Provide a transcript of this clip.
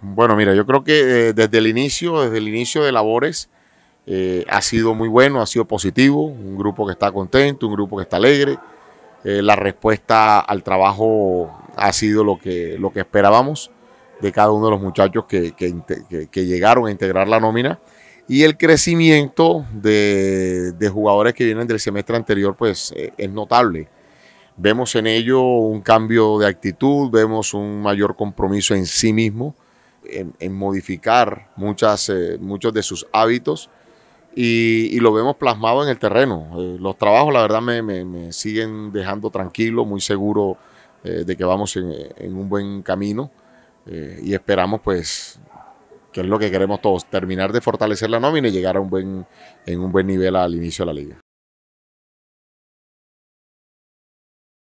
Bueno, mira, yo creo que eh, desde el inicio, desde el inicio de labores, eh, ha sido muy bueno, ha sido positivo, un grupo que está contento, un grupo que está alegre. Eh, la respuesta al trabajo ha sido lo que, lo que esperábamos de cada uno de los muchachos que, que, que llegaron a integrar la nómina. Y el crecimiento de, de jugadores que vienen del semestre anterior, pues es notable. Vemos en ello un cambio de actitud, vemos un mayor compromiso en sí mismo en, modificar muchas, eh, muchos de sus hábitos y, lo vemos plasmado en el terreno. Eh, los trabajos, la verdad, me, me, siguen dejando tranquilo, muy seguro eh, de que vamos en, un buen camino y esperamos, pues, que es lo que queremos todos, terminar de fortalecer la nómina y llegar a un buen, en un buen nivel al inicio de la liga.